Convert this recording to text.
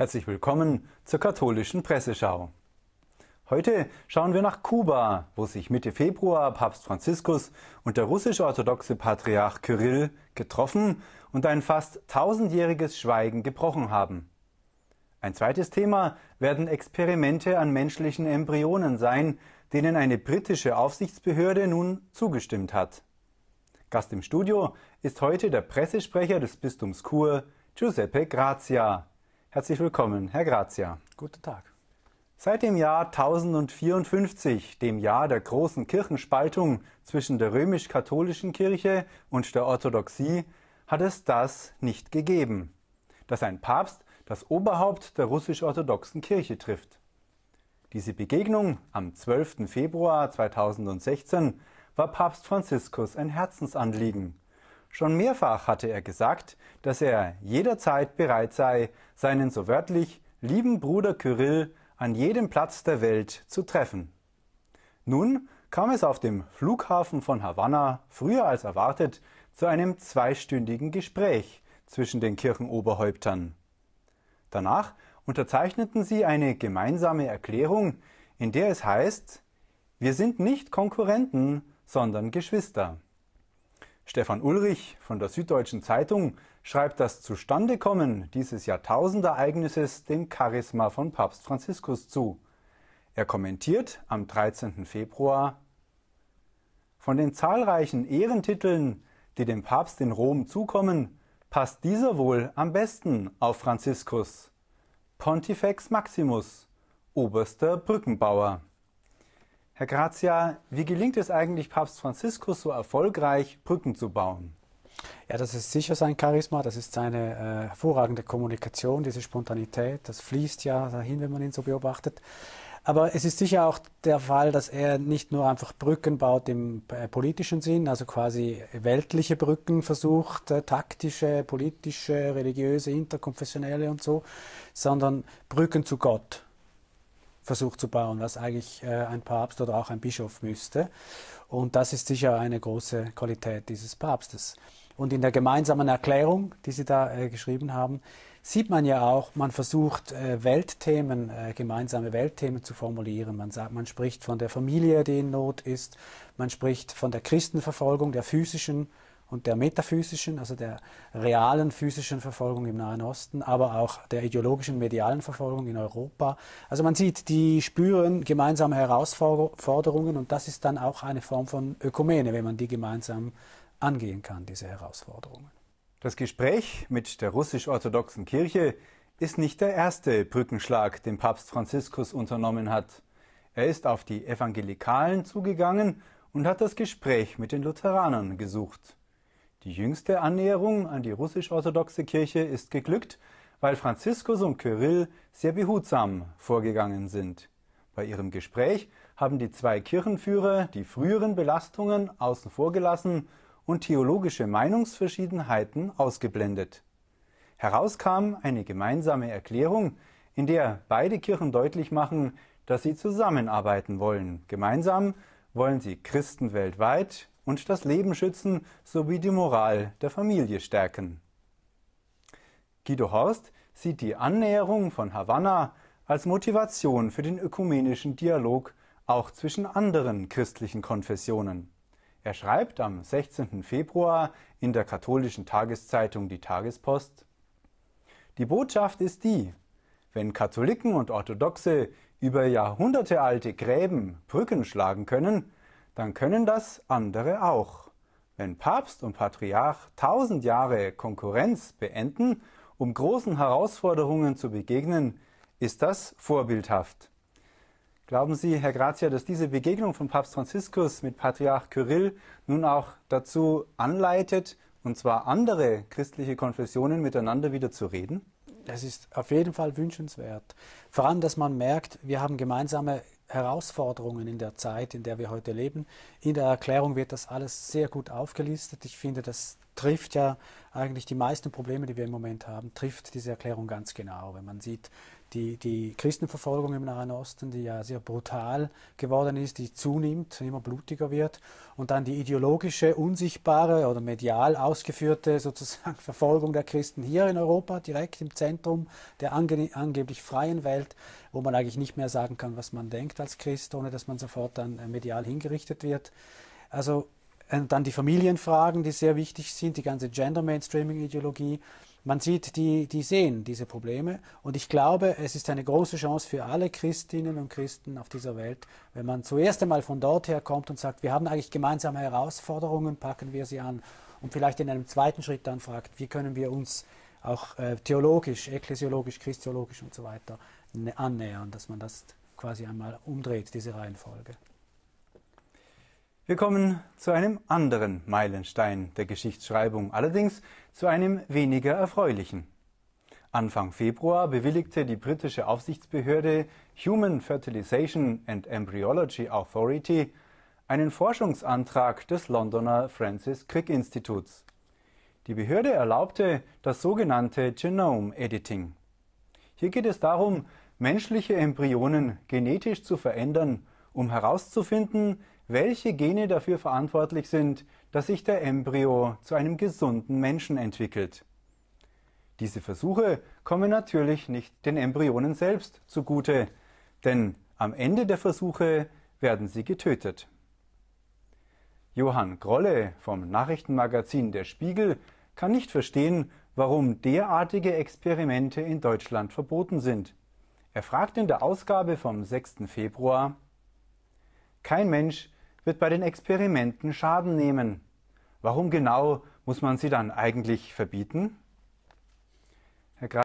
Herzlich willkommen zur katholischen Presseschau. Heute schauen wir nach Kuba, wo sich Mitte Februar Papst Franziskus und der russisch-orthodoxe Patriarch Kyrill getroffen und ein fast tausendjähriges Schweigen gebrochen haben. Ein zweites Thema werden Experimente an menschlichen Embryonen sein, denen eine britische Aufsichtsbehörde nun zugestimmt hat. Gast im Studio ist heute der Pressesprecher des Bistums Chur, Giuseppe Grazia. Herzlich willkommen, Herr Grazia. Guten Tag. Seit dem Jahr 1054, dem Jahr der großen Kirchenspaltung zwischen der römisch-katholischen Kirche und der Orthodoxie, hat es das nicht gegeben, dass ein Papst das Oberhaupt der russisch-orthodoxen Kirche trifft. Diese Begegnung am 12. Februar 2016 war Papst Franziskus ein Herzensanliegen Schon mehrfach hatte er gesagt, dass er jederzeit bereit sei, seinen so wörtlich lieben Bruder Kyrill an jedem Platz der Welt zu treffen. Nun kam es auf dem Flughafen von Havanna früher als erwartet zu einem zweistündigen Gespräch zwischen den Kirchenoberhäuptern. Danach unterzeichneten sie eine gemeinsame Erklärung, in der es heißt, wir sind nicht Konkurrenten, sondern Geschwister. Stefan Ulrich von der Süddeutschen Zeitung schreibt das Zustandekommen dieses Jahrtausendereignisses dem Charisma von Papst Franziskus zu. Er kommentiert am 13. Februar Von den zahlreichen Ehrentiteln, die dem Papst in Rom zukommen, passt dieser wohl am besten auf Franziskus. Pontifex Maximus, oberster Brückenbauer. Herr Grazia, wie gelingt es eigentlich Papst Franziskus so erfolgreich, Brücken zu bauen? Ja, das ist sicher sein Charisma, das ist seine äh, hervorragende Kommunikation, diese Spontanität, das fließt ja dahin, wenn man ihn so beobachtet. Aber es ist sicher auch der Fall, dass er nicht nur einfach Brücken baut im äh, politischen Sinn, also quasi weltliche Brücken versucht, äh, taktische, politische, religiöse, interkonfessionelle und so, sondern Brücken zu Gott versucht zu bauen, was eigentlich äh, ein Papst oder auch ein Bischof müsste. Und das ist sicher eine große Qualität dieses Papstes. Und in der gemeinsamen Erklärung, die Sie da äh, geschrieben haben, sieht man ja auch, man versucht äh, Weltthemen, äh, gemeinsame Weltthemen zu formulieren. Man sagt, man spricht von der Familie, die in Not ist, man spricht von der Christenverfolgung, der physischen und der metaphysischen, also der realen physischen Verfolgung im Nahen Osten, aber auch der ideologischen, medialen Verfolgung in Europa. Also man sieht, die spüren gemeinsame Herausforderungen und das ist dann auch eine Form von Ökumene, wenn man die gemeinsam angehen kann, diese Herausforderungen. Das Gespräch mit der russisch-orthodoxen Kirche ist nicht der erste Brückenschlag, den Papst Franziskus unternommen hat. Er ist auf die Evangelikalen zugegangen und hat das Gespräch mit den Lutheranern gesucht. Die jüngste Annäherung an die russisch-orthodoxe Kirche ist geglückt, weil Franziskus und Kyrill sehr behutsam vorgegangen sind. Bei ihrem Gespräch haben die zwei Kirchenführer die früheren Belastungen außen vor gelassen und theologische Meinungsverschiedenheiten ausgeblendet. Heraus kam eine gemeinsame Erklärung, in der beide Kirchen deutlich machen, dass sie zusammenarbeiten wollen. Gemeinsam wollen sie Christen weltweit und das Leben schützen sowie die Moral der Familie stärken. Guido Horst sieht die Annäherung von Havanna als Motivation für den ökumenischen Dialog auch zwischen anderen christlichen Konfessionen. Er schreibt am 16. Februar in der katholischen Tageszeitung Die Tagespost Die Botschaft ist die, wenn Katholiken und Orthodoxe über Jahrhunderte alte Gräben Brücken schlagen können, dann können das andere auch. Wenn Papst und Patriarch tausend Jahre Konkurrenz beenden, um großen Herausforderungen zu begegnen, ist das vorbildhaft. Glauben Sie, Herr Grazia, dass diese Begegnung von Papst Franziskus mit Patriarch Kyrill nun auch dazu anleitet, und zwar andere christliche Konfessionen miteinander wieder zu reden? Das ist auf jeden Fall wünschenswert. Vor allem, dass man merkt, wir haben gemeinsame Herausforderungen in der Zeit, in der wir heute leben. In der Erklärung wird das alles sehr gut aufgelistet. Ich finde, das trifft ja eigentlich die meisten Probleme, die wir im Moment haben, trifft diese Erklärung ganz genau. Wenn man sieht, die, die Christenverfolgung im Nahen Osten, die ja sehr brutal geworden ist, die zunimmt, immer blutiger wird, und dann die ideologische, unsichtbare oder medial ausgeführte sozusagen Verfolgung der Christen hier in Europa, direkt im Zentrum der ange angeblich freien Welt, wo man eigentlich nicht mehr sagen kann, was man denkt als Christ, ohne dass man sofort dann äh, medial hingerichtet wird. Also und dann die Familienfragen, die sehr wichtig sind, die ganze Gender-Mainstreaming-Ideologie. Man sieht, die, die sehen diese Probleme. Und ich glaube, es ist eine große Chance für alle Christinnen und Christen auf dieser Welt, wenn man zuerst einmal von dort her kommt und sagt, wir haben eigentlich gemeinsame Herausforderungen, packen wir sie an. Und vielleicht in einem zweiten Schritt dann fragt, wie können wir uns auch äh, theologisch, ekklesiologisch, christologisch und so weiter ne-, annähern, dass man das quasi einmal umdreht, diese Reihenfolge. Wir kommen zu einem anderen Meilenstein der Geschichtsschreibung, allerdings zu einem weniger erfreulichen. Anfang Februar bewilligte die britische Aufsichtsbehörde Human Fertilization and Embryology Authority einen Forschungsantrag des Londoner Francis Crick Instituts. Die Behörde erlaubte das sogenannte Genome Editing. Hier geht es darum, menschliche Embryonen genetisch zu verändern, um herauszufinden, welche Gene dafür verantwortlich sind, dass sich der Embryo zu einem gesunden Menschen entwickelt. Diese Versuche kommen natürlich nicht den Embryonen selbst zugute, denn am Ende der Versuche werden sie getötet. Johann Grolle vom Nachrichtenmagazin Der Spiegel kann nicht verstehen, warum derartige Experimente in Deutschland verboten sind. Er fragt in der Ausgabe vom 6. Februar, kein Mensch wird bei den Experimenten Schaden nehmen. Warum genau muss man sie dann eigentlich verbieten? Herr